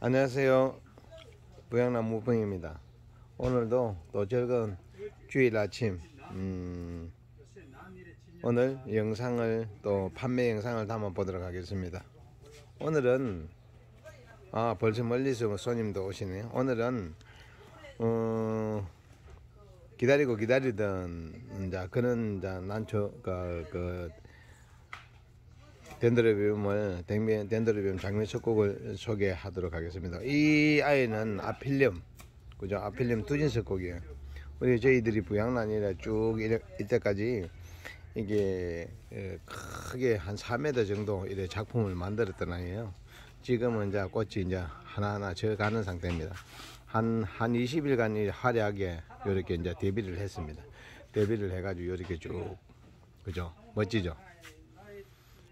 안녕하세요. 부양남 무풍입니다. 오늘도 또 즐거운 주일 아침, 음, 오늘 영상을 또 판매 영상을 담아 보도록 하겠습니다. 오늘은, 아, 벌써 멀리서 손님도 오시네요. 오늘은, 어, 기다리고 기다리던, 자, 그런, 자, 난초, 그, 그, 덴드로비움을 댕면 덴드로비움 장미 첫곡을 소개하도록 하겠습니다. 이 아이는 아필륨 그죠? 아필륨 두진석곡이에요. 우리 저희들이 부양란이라 쭉이때까지 이게 예, 크게 한 4m 정도 이래 작품을 만들었던 아이예요. 지금은 이제 꽃이 이제 하나하나 져가는 상태입니다. 한, 한 20일간 화려하게 이렇게 이제 데뷔를 했습니다. 데뷔를 해가지고 이렇게 쭉, 그죠? 멋지죠?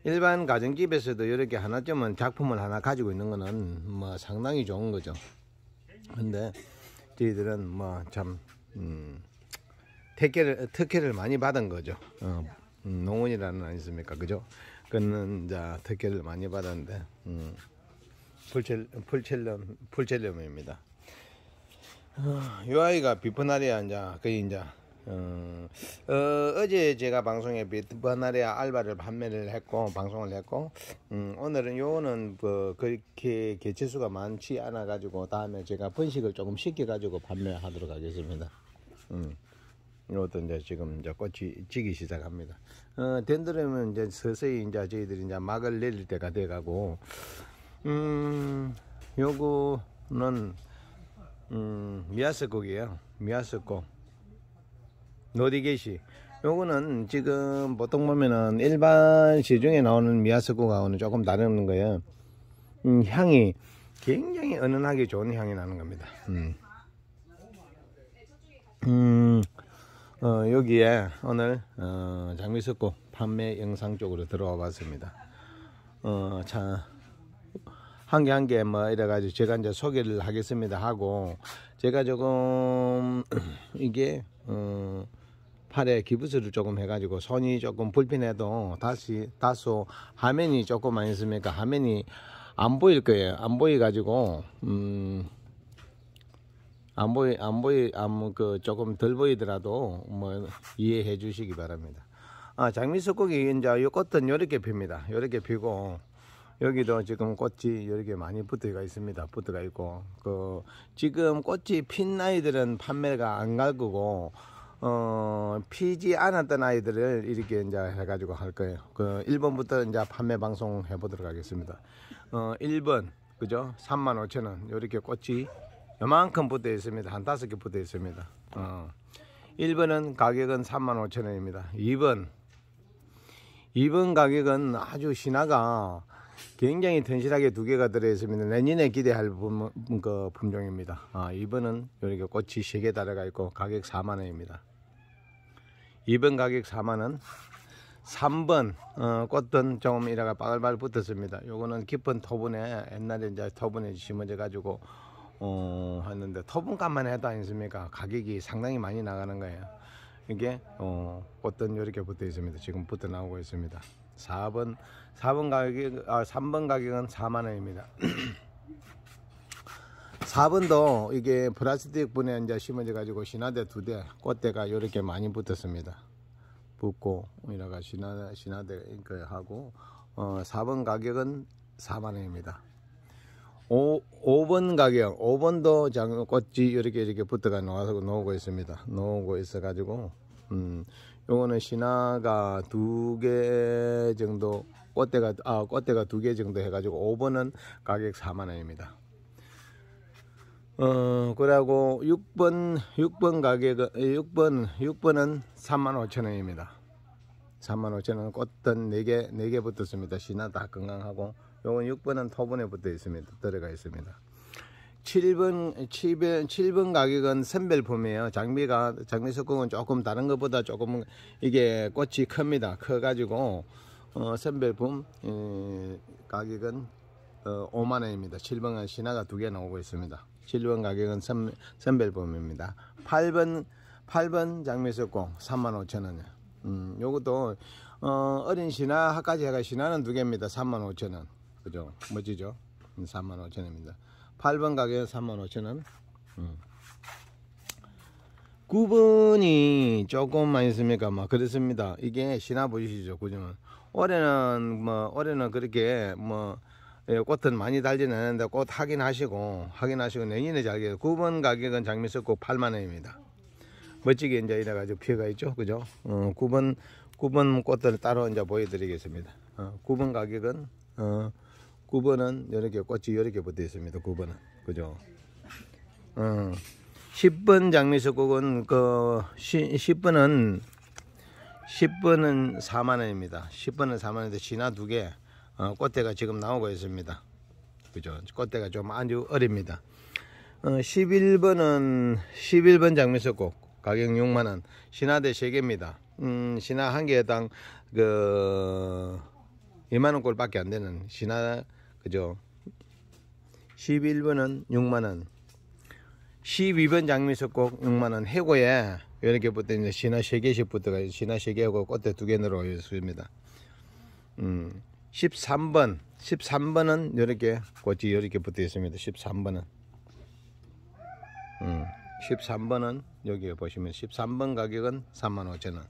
일반 가정집에서도 이렇게 하나쯤은 작품을 하나 가지고 있는 거는 뭐 상당히 좋은 거죠. 근데 저희들은 뭐참 음, 특혜를 특혜를 많이 받은 거죠. 어, 음, 농원이라는 아니습니까, 그죠? 그는 자 특혜를 많이 받았는데 음, 풀첼 풀첼럼 풀첼럼입니다. 어, 이 아이가 비프나리아 이제 거 이제 어, 어, 제 제가 방송에 비트 번나리아 알바를 판매를 했고 방송을 했고 음, 오늘은 요거는 그, 그렇게 개체수가 많지 않아 가지고 다음에 제가 번식을 조금 시켜 가지고 판매하도록 하겠습니다. 음. 이것도 이제 지금 이제 꽃이 지기 시작합니다. 어, 된드름은 이제 서서히 이제 저희들이 이제 막을 내릴 때가 돼 가고 음, 요거는 음, 미아스국이에요. 미아스국. 노디게시 요거는 지금 보통 보면은 일반 시중에 나오는 미아스쿠가오는 조금 다른 거예요 음, 향이 굉장히 은은하게 좋은 향이 나는 겁니다 음. 음 어, 여기에 오늘 어, 장미석고 판매 영상 쪽으로 들어와 봤습니다 어, 자, 한 개 한 개 뭐 이래가지고 제가 이제 소개를 하겠습니다 하고 제가 조금 이게 어, 팔에 기부스를 조금 해가지고 손이 조금 불편해도 다시 다소 화면이 조금만 있습니까 화면이 안 보일 거예요. 안 보여가지고 음. 안 보이 안 보이 안그 조금 덜 보이더라도 뭐 이해해 주시기 바랍니다. 아 장미석고기 이제 요 꽃은 요렇게 핍니다. 요렇게 피고 여기도 지금 꽃이 이렇게 많이 붙어가 있습니다. 붙어가 있고 그 지금 꽃이 핀 나이들은 판매가 안 갈 거고 어, 피지 않았던 아이들을 이렇게 이제 해가지고 할 거예요. 그 1번부터 이제 판매 방송 해보도록 하겠습니다. 어, 1번, 그죠? 35,000원. 이렇게 꽃이 요만큼 붙어 있습니다. 한 다섯 개 붙어 있습니다. 어. 1번은 가격은 35,000원입니다. 2번. 2번 가격은 아주 신화가 굉장히 튼실하게 두 개가 들어있습니다 내년에 기대할 품, 그 품종입니다. 아, 이번은 이렇게 꽃이 세개 달아가 있고 가격 4만원입니다. 2번 가격 4만원 3번 어, 꽃은 조금 이라가 바글바글 붙었습니다. 요거는 깊은 토분에 옛날에 이제 토분에 심어져 가지고 어, 했는데 토분값만 해도 아니습니까? 가격이 상당히 많이 나가는 거예요. 이게 어, 꽃은 이렇게 붙어 있습니다. 지금 붙어 나오고 있습니다. 4번 4번 가격 아 3번 가격은 4만 원입니다. 4번도 이게 플라스틱 분에 이제 심어져 가지고 신화대 두대 꽃대가 이렇게 많이 붙었습니다. 붙고 이래가 신화 신화대 그 하고 어 4번 가격은 4만 원입니다. 5, 5번 가격, 5번도 장, 꽃이 이렇게 이렇게 붙어가 놓아서 놓고 있습니다. 놓고 있어가지고, 음, 요거는 신화가 두 개 정도 꽃대가 아 꽃대가 두 개 정도 해가지고 5번은 가격 4만원입니다 어 그리고 6번 6번 가격 6번 6번은 3만 5천원입니다 3만 5천원 꽃던 4개 4개 붙었습니다 신화 다 건강하고 요건 6번은 토분에 붙어 있습니다 들어가 있습니다 7번, 7번, 7번 가격은 선별품이에요. 장미가, 장미 석궁은 조금 다른 것보다 조금 이게 꽃이 큽니다. 커가지고, 어, 선별품, 에, 가격은, 어, 5만원입니다. 7번은 신화가 두 개 나오고 있습니다. 7번 가격은 선, 선별품입니다. 8번, 8번 장미 석궁 3만5천원이요 음, 요것도, 어, 린 신화, 학까지 해가 신화는 두 개입니다. 3만5천원 그죠? 멋지죠? 3만5천원입니다 음, 8번 가게 35,000원 음. 9번이 조금만 있습니까? 막 뭐 그렇습니다. 이게 신화 보이시죠? 9점은. 올해는 뭐 올해는 그렇게 뭐 예, 꽃은 많이 달지는 않는데 꽃 확인하시고 확인하시고 내년에 잘게 9번 가격은 장미 석고 8만 원입니다. 멋지게 이제 이래 가지고 피해가 있죠. 그죠? 어, 9번 9번 꽃들 따로 이제 보여 드리겠습니다. 어, 9번 가격은 어 9번은 여러 개 꽃이 여러 개 붙어 있습니다. 9번은. 그죠? 어. 10번 장미석국은 그 10번은 10번은 4만 원입니다. 10번은 4만 원인데 신화 두 개, 어, 꽃대가 지금 나오고 있습니다. 그죠? 꽃대가 좀 아주 어립니다. 어, 11번은 11번 장미석국 가격 6만 원. 신화대 3개입니다. 음, 신화 한 개당 그 2만 원꼴밖에 안 되는 신화 그죠? 11번은 6만원 12번 장미석곡 6만원 해고에 이렇게 붙어있는 신화 3개씩부터가 신화 3개하고 꽃대 2개 늘있습니다 음, 13번 13번은 이렇게 꽃이 이렇게 붙어있습니다 13번은 음, 13번은 여기 보시면 13번 가격은 35,000원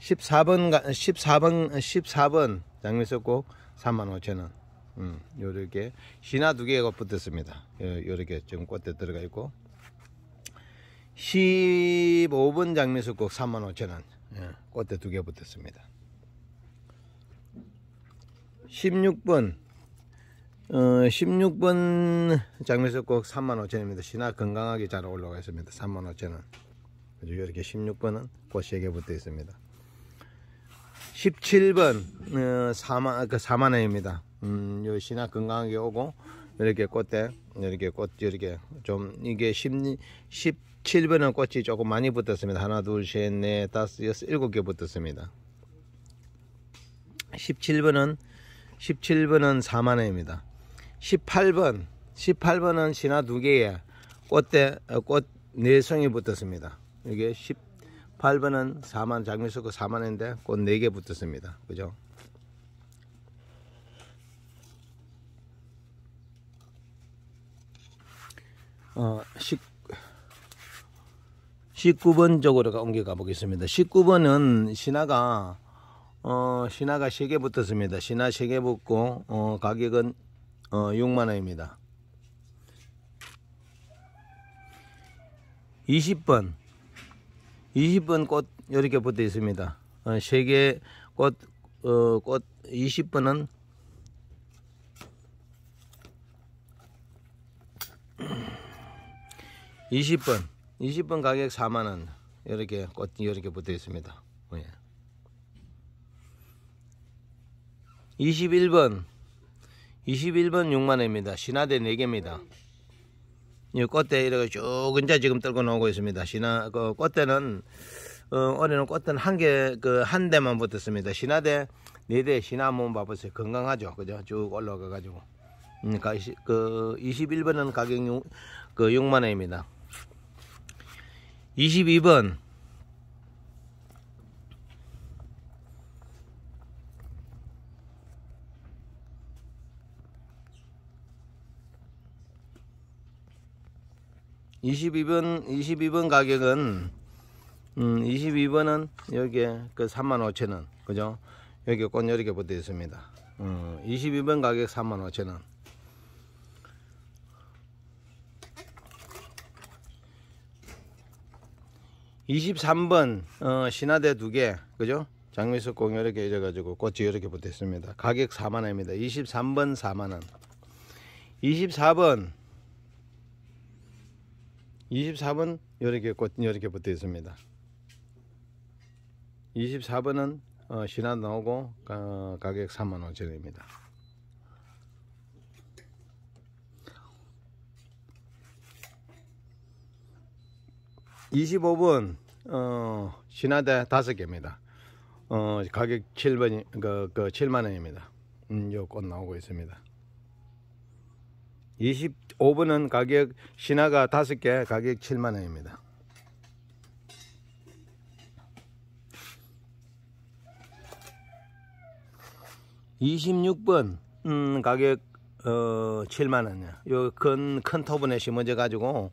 14번 14번 14번 장미석곡 35,000원 음, 요렇게 신화 두 개가 붙었습니다. 요렇게 지금 꽃대 들어가 있고 15번 장미수국 35,000원 예, 꽃대 두 개 붙었습니다. 16번 어, 16번 장미수국 35,000원입니다. 신화 건강하게 잘 올라가 있습니다. 35,000원 이렇게 16번은 꽃이 3개 붙어 있습니다. 17번 어, 4만, 아, 그 4만원입니다. 음, 역시나 건강하게 오고 이렇게 꽃대 이렇게 꽃 이렇게 좀 이게 10, 17번은 꽃이 조금 많이 붙었습니다. 하나 둘 셋 넷 다섯 여섯 일곱 개 붙었습니다. 17번은 17번은 4만원입니다. 18번 18번은 신화 두 개에 꽃대 어, 꽃4 송이 붙었습니다. 이게 18번은 4만 장미 수고 4만인데 원꽃4개 붙었습니다. 그죠? 어, 1 9번 쪽으로 옮겨가 보겠습니다. 19번은 신화가 어, 신화가 3개 붙었습니다. 신화 3개 붙고 어, 가격은 어, 6만원입니다. 20번 20번 꽃 이렇게 붙어 있습니다. 어, 3개 꽃, 어, 꽃 20번은 20번 20번 가격 4만원 이렇게 꽃 이렇게 붙어 있습니다 예. 21번 21번 6만원입니다 신화대 4개입니다 이 꽃대 이렇게 쭉 이제 지금 떨고 나오고 있습니다 신화 그 꽃대는 어, 올해는 꽃대는 한 개 그 한 대만 붙었습니다 신화대 4대 신화 한번 봐보세요 건강하죠 그죠 쭉 올라가 가지고 음, 그 21번은 가격 6, 그 6만원입니다 22번 22번 22번 가격은 음 22번은 여기에 그 35,000원 그죠 여기 꽃 여러 개 붙어 있습니다 음 22번 가격 35,000원 23번 어, 신화대 두개 그죠? 장미석 공 이렇게 잊어가지고 꽃이 이렇게 붙어있습니다. 가격 4만원입니다. 23번 4만원 24번 24번 이렇게 꽃 이렇게 붙어있습니다. 24번은 어, 신화 나오고 어, 가격 4만원짜리입니다. 25번 신화대 어, 다섯 개입니다. 어, 가격 7번, 그, 그 7만 원입니다. 음, 요꽃 나오고 있습니다. 25번은 가격, 신화가 다섯 개 가격 7만 원입니다. 2 6육번 음, 가격, 어, 7만원이 요, 큰, 큰 토분에 심어져 가지고,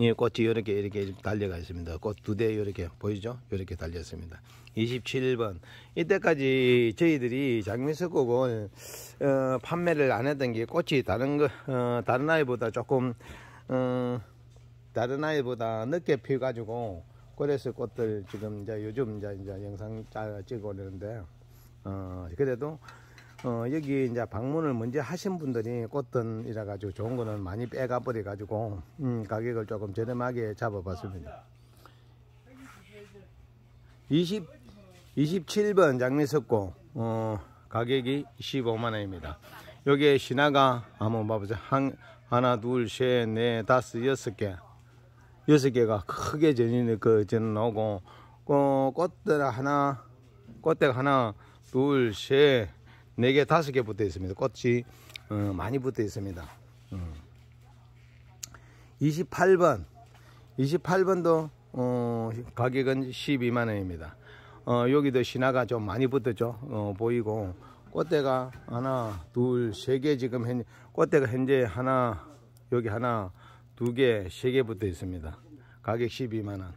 예, 꽃이 이렇게 이렇게 달려가 있습니다. 꽃 두 대 이렇게 보이죠? 이렇게 달렸습니다. 27번 이때까지 저희들이 장미석곡을 어, 판매를 안 했던 게 꽃이 다른 거 어, 다른 아이보다 조금 어, 다른 아이보다 늦게 피워가지고 그래서 꽃들 지금 이제 요즘 이제, 이제 영상 찍어 오는데 어, 그래도 어, 여기 이제 방문을 먼저 하신 분들이 꽃등이라 가지고 좋은 거는 많이 빼가 버려 가지고 음, 가격을 조금 저렴하게 잡아 봤습니다 20 27번 장미석고 어, 가격이 15만원입니다 여기에 신화가 한번 봐보자 한, 하나 둘 셋 넷 다섯 여섯 개 여섯 개가 크게 전인 그 저는 오고 어, 꽃들 하나 꽃대 가 하나 둘셋 4개5개 붙어 있습니다. 꽃이 어, 많이 붙어 있습니다. 음. 28번 28번도 어, 가격은 12만원입니다. 어, 여기도 신화가 좀 많이 붙었죠. 어, 보이고 꽃대가 하나 둘세 개 지금 현, 꽃대가 현재 하나 여기 하나 두 개 세 개 붙어 있습니다. 가격 12만원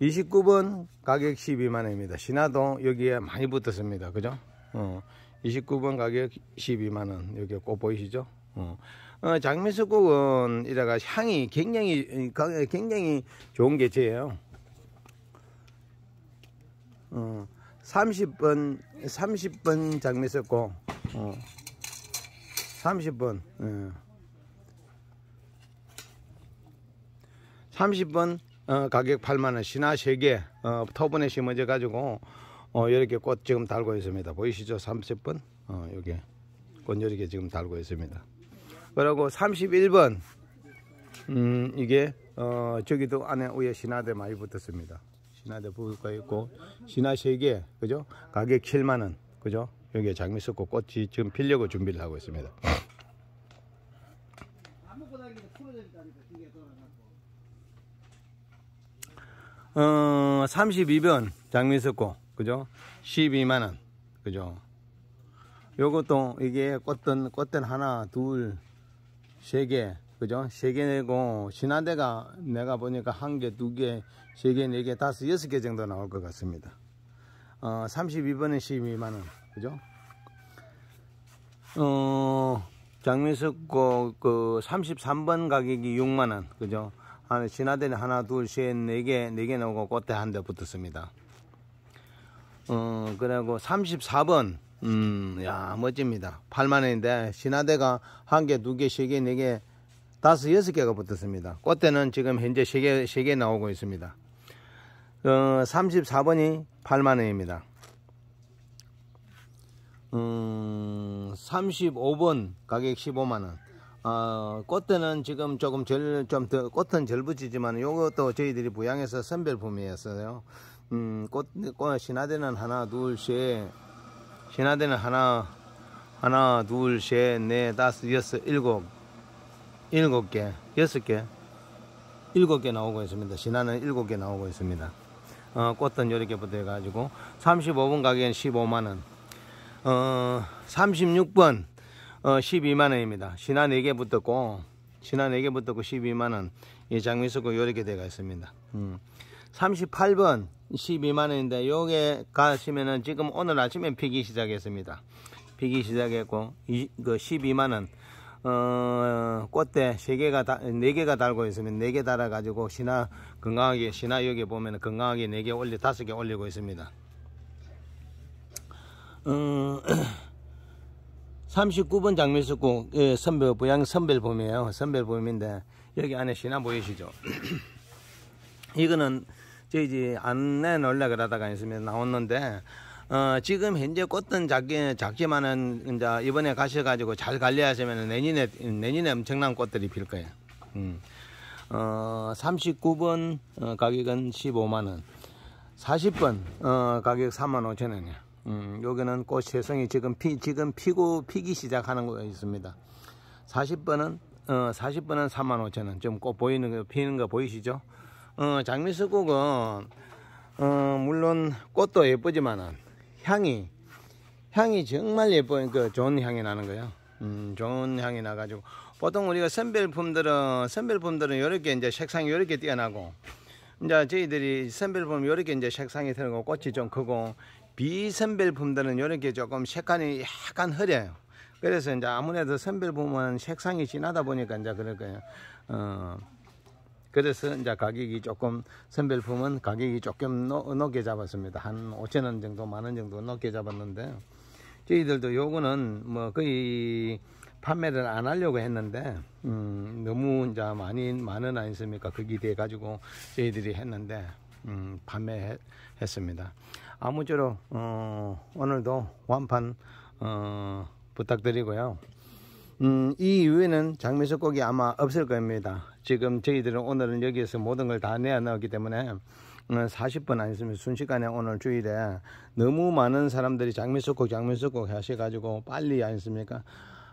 29번 가격 12만원입니다. 신화도 여기에 많이 붙었습니다. 그죠? 어, 29번 가격 12만원 여기 꽃 보이시죠 어. 어, 장미수국은 이다가 향이 굉장히 굉장히 좋은 개체예요 어, 30번 30번 장미수국 어, 30번 어. 30번 어, 가격 8만원 신화 3개 어, 터번에 심어져 가지고 어, 이렇게 꽃 지금 달고 있습니다. 보이시죠? 30번? 어, 여기 꽃 이렇게 지금 달고 있습니다. 그리고 31번 음, 이게 어, 저기도 안에 위에 신화대 많이 붙었습니다. 신화대 부을거 있고 신화 세개 그죠? 가격 7만원 그죠? 여기에 장미 섞고 꽃이 지금 필려고 준비를 하고 있습니다. 어, 32번 장미 섞고 그죠? 12만원. 그죠? 요것도 이게 꽃든 꽃든 하나, 둘, 세 개. 그죠? 세 개 내고 지난데가 내가 보니까 한 개, 두 개, 세 개, 네 개, 다섯, 여섯 개 정도 나올 것 같습니다. 어, 32번에 12만원. 그죠? 어, 장미석고 그 33번 가격이 6만원. 그죠? 아, 신화대는 하나, 둘, 셋, 네 개, 네 개넣오고 꽃대 한 대 붙었습니다. 어, 그리고 34번. 음, 야, 멋집니다. 8만원인데, 신화대가 한 개, 두 개, 세 개, 네 개, 다섯, 여섯 개가 붙었습니다. 꽃대는 지금 현재 세 개, 세개 나오고 있습니다. 어, 34번이 8만원입니다. 음, 35번 가격 15만원. 어, 꽃대는 지금 조금 절, 좀 더, 꽃은 절부지지만 이것도 저희들이 부양해서 선별품이었어요. 음, 꽃, 꽃, 신화대는 하나, 둘, 셋. 신화대는 하나, 하나, 둘, 셋, 넷, 다섯, 여섯, 일곱. 일곱 개, 여섯 개. 일곱 개 나오고 있습니다. 신화는 일곱 개 나오고 있습니다. 어, 꽃은 요렇게 붙어 가지고 35분 가격엔 15만원. 어, 36번, 어, 12만원입니다. 신화 4개 붙었고, 신화 4개 붙었고 12만원. 이장미석고 요렇게 돼가 있습니다. 음. 38번 12만원인데 요게 가시면은 지금 오늘 아침에 피기 시작했습니다 피기 시작했고 그 12만원 어, 꽃대 3개가 다, 4개가 달고 있으면 4개 달아 가지고 신화 건강하게 신화 여기 보면 건강하게 4개 올리 5개 올리고 있습니다 어, 39번 장미수국 예, 선별 부양 선별봄이에요 선별봄인데 여기 안에 신화 보이시죠 이거는 저희 안내 놀래그 하다가 있으면 나왔는데 어, 지금 현재 꽃은 작기, 작지만은 이제 이번에 가셔가지고 잘 관리하시면 내년에 내년에 엄청난 꽃들이 필 거예요. 음. 어, 39번 어, 가격은 15만 원, 40번 어, 가격 3만 5천 원이요. 음, 여기는 꽃 세성이 지금 피 지금 피고 피기 시작하는 거 있습니다. 40번은 어, 40번은 3만 5천 원. 좀 꽃 보이는 거 피는 거 보이시죠? 어, 장미수국은 어, 물론 꽃도 예쁘지만 향이 향이 정말 예쁜그 좋은 향이 나는 거예요. 음, 좋은 향이 나가지고 보통 우리가 선별품들은 선별품들은 이렇게 이제 색상이 이렇게 뛰어나고 이제 저희들이 선별품 이렇게 이제 색상이 되는 거고 꽃이 좀 크고 비선별품들은 이렇게 조금 색깔이 약간 흐려요. 그래서 이제 아무래도 선별품은 색상이 진하다 보니까 이제 그럴 거예요. 어. 그래서 이제 가격이 조금 선별품은 가격이 조금 높게 잡았습니다. 한 5천원 정도 만 원 정도 높게 잡았는데 저희들도 요거는 뭐 거의 판매를 안 하려고 했는데 음, 너무 이제 많이 많은 아니습니까? 그 기대해 가지고 저희들이 했는데 음, 판매했습니다. 아무쪼록 어, 오늘도 완판 어, 부탁드리고요. 음, 이 이후에는 장미 속꼭이 아마 없을 겁니다. 지금 저희들은 오늘은 여기에서 모든 걸 다 내어 넣기 때문에 40분 음, 안 있으면 순식간에 오늘 주일에 너무 많은 사람들이 장미 속꼭 장미 속꼭 하셔가지고 빨리 안있습니까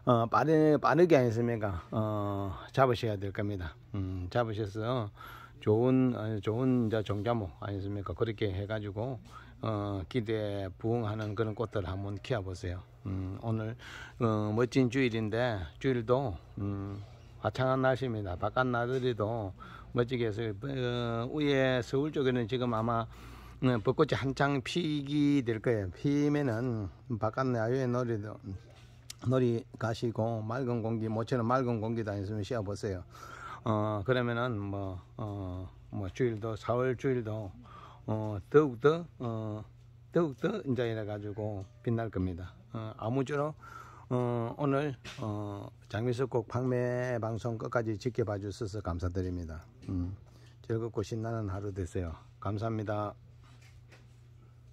어, 빠르, 빠르게 안있습니까 어, 잡으셔야 될 겁니다. 음, 잡으셔서 좋은, 어, 좋은 종자목 아니습니까? 그렇게 해가지고, 어, 기대에 부응하는 그런 꽃들 한번 키워보세요. 음, 오늘 어, 멋진 주일인데 주일도 음, 화창한 날씨입니다. 바깥 나들이도 멋지게 해서 어, 위에 서울 쪽에는 지금 아마 음, 벚꽃이 한창 피기 될 거예요. 피면은 바깥 야외 놀이도 놀이 가시고 맑은 공기 모처럼 맑은 공기 다니시면 쉬어 보세요. 어 그러면은 뭐어뭐 어, 뭐 주일도 4월 주일도 어 더욱더 어 더욱더 인자해 가지고 빛날 겁니다. 어, 아무쪼록 어, 오늘 어, 장미석곡 판매 방송 끝까지 지켜봐 주셔서 감사드립니다. 음, 즐겁고 신나는 하루 되세요. 감사합니다.